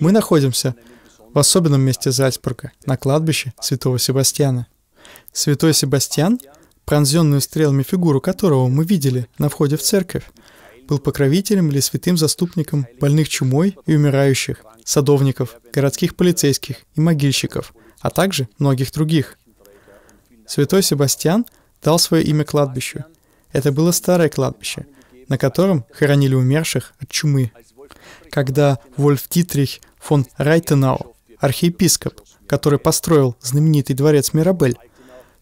Мы находимся в особенном месте Зальцбурга, на кладбище святого Себастьяна. Святой Себастьян, пронзенную стрелами фигуру которого мы видели на входе в церковь, был покровителем или святым заступником больных чумой и умирающих, садовников, городских полицейских и могильщиков, а также многих других. Святой Себастьян дал свое имя кладбищу. Это было старое кладбище, на котором хоронили умерших от чумы когда Вольф Дитрих фон Райтенау, архиепископ, который построил знаменитый дворец Мирабель,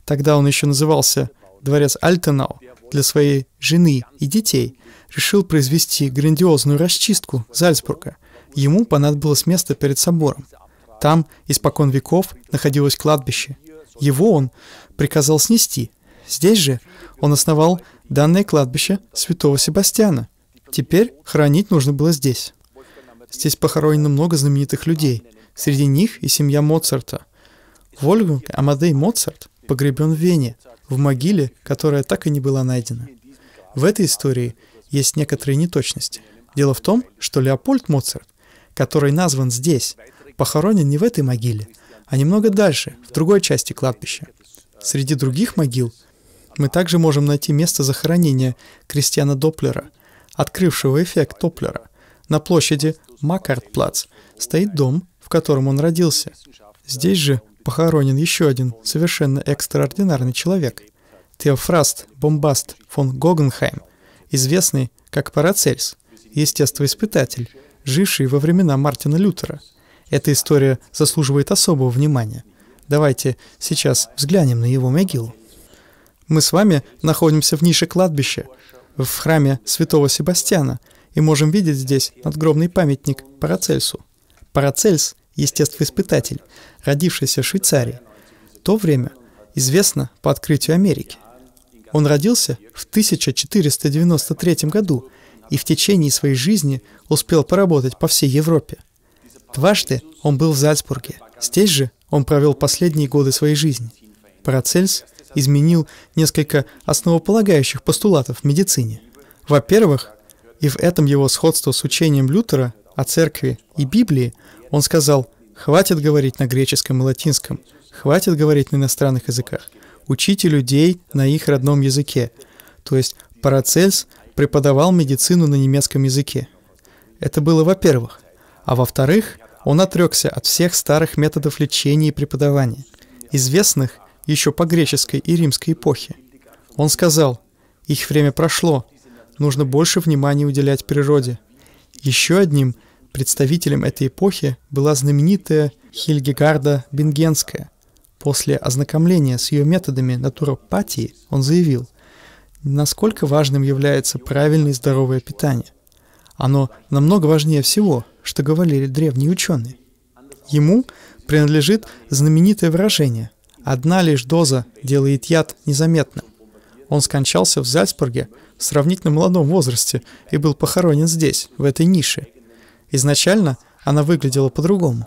тогда он еще назывался дворец Альтенау, для своей жены и детей, решил произвести грандиозную расчистку Зальцбурга. Ему понадобилось место перед собором. Там испокон веков находилось кладбище. Его он приказал снести. Здесь же он основал данное кладбище святого Себастьяна – Теперь хранить нужно было здесь. Здесь похоронено много знаменитых людей. Среди них и семья Моцарта. Вольфганг Амадей Моцарт погребен в Вене, в могиле, которая так и не была найдена. В этой истории есть некоторые неточности. Дело в том, что Леопольд Моцарт, который назван здесь, похоронен не в этой могиле, а немного дальше, в другой части кладбища. Среди других могил мы также можем найти место захоронения Кристиана Доплера – открывшего эффект Топлера. На площади Маккартплац стоит дом, в котором он родился. Здесь же похоронен еще один совершенно экстраординарный человек – Теофраст Бомбаст фон Гогенхайм, известный как Парацельс, естествоиспытатель, живший во времена Мартина Лютера. Эта история заслуживает особого внимания. Давайте сейчас взглянем на его могилу. Мы с вами находимся в нише кладбища, в храме святого Себастьяна и можем видеть здесь надгробный памятник Парацельсу. Парацельс – естествоиспытатель, родившийся в Швейцарии. В то время известно по открытию Америки. Он родился в 1493 году и в течение своей жизни успел поработать по всей Европе. Дважды он был в Зальцбурге. Здесь же он провел последние годы своей жизни. Парацельс – изменил несколько основополагающих постулатов в медицине. Во-первых, и в этом его сходство с учением Лютера о церкви и Библии, он сказал «Хватит говорить на греческом и латинском, хватит говорить на иностранных языках, учите людей на их родном языке». То есть Парацельс преподавал медицину на немецком языке. Это было во-первых. А во-вторых, он отрекся от всех старых методов лечения и преподавания, известных еще по греческой и римской эпохе. Он сказал, их время прошло, нужно больше внимания уделять природе. Еще одним представителем этой эпохи была знаменитая Хильгегарда Бенгенская. После ознакомления с ее методами натуропатии он заявил, насколько важным является правильное и здоровое питание. Оно намного важнее всего, что говорили древние ученые. Ему принадлежит знаменитое выражение – Одна лишь доза делает яд незаметным. Он скончался в Зальцбурге в сравнительно молодом возрасте и был похоронен здесь, в этой нише. Изначально она выглядела по-другому.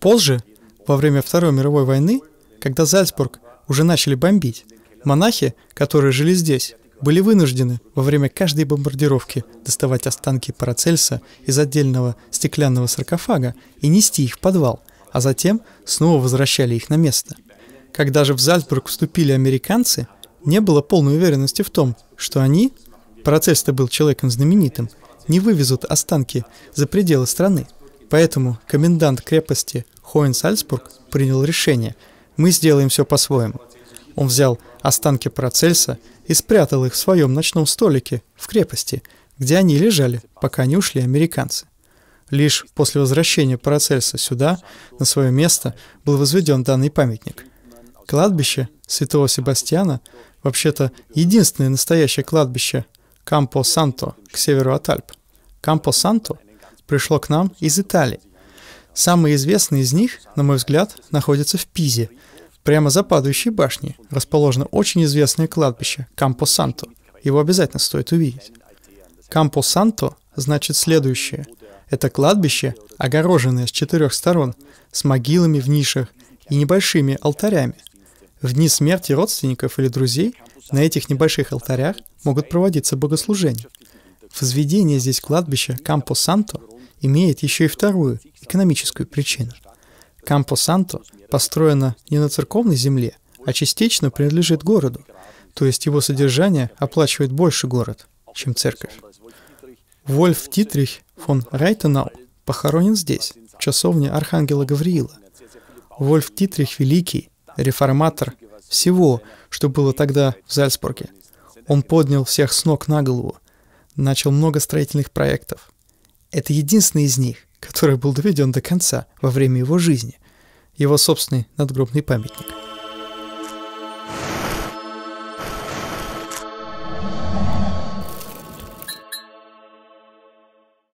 Позже, во время Второй мировой войны, когда Зальцбург уже начали бомбить, монахи, которые жили здесь, были вынуждены во время каждой бомбардировки доставать останки Парацельса из отдельного стеклянного саркофага и нести их в подвал, а затем снова возвращали их на место – когда же в Зальцбург вступили американцы, не было полной уверенности в том, что они, Процесс-то был человеком знаменитым, не вывезут останки за пределы страны. Поэтому комендант крепости Хоенсальцбург принял решение «Мы сделаем все по-своему». Он взял останки Процельса и спрятал их в своем ночном столике в крепости, где они лежали, пока не ушли американцы. Лишь после возвращения Процельса сюда, на свое место, был возведен данный памятник – Кладбище Святого Себастьяна вообще-то единственное настоящее кладбище Кампо-Санто к северу от Альп. Кампо-Санто пришло к нам из Италии. Самые известные из них, на мой взгляд, находятся в Пизе. Прямо за падающей башней расположено очень известное кладбище Кампо-Санто. Его обязательно стоит увидеть. Кампо-Санто значит следующее. Это кладбище, огороженное с четырех сторон, с могилами в нишах и небольшими алтарями – в дни смерти родственников или друзей на этих небольших алтарях могут проводиться богослужения. Возведение здесь кладбища Кампо-Санто имеет еще и вторую, экономическую причину. Кампо-Санто построено не на церковной земле, а частично принадлежит городу, то есть его содержание оплачивает больше город, чем церковь. Вольф Титрих фон Райтенау похоронен здесь, в часовне Архангела Гавриила. Вольф Титрих Великий реформатор всего, что было тогда в Зальцбурге. Он поднял всех с ног на голову, начал много строительных проектов. Это единственный из них, который был доведен до конца во время его жизни, его собственный надгробный памятник.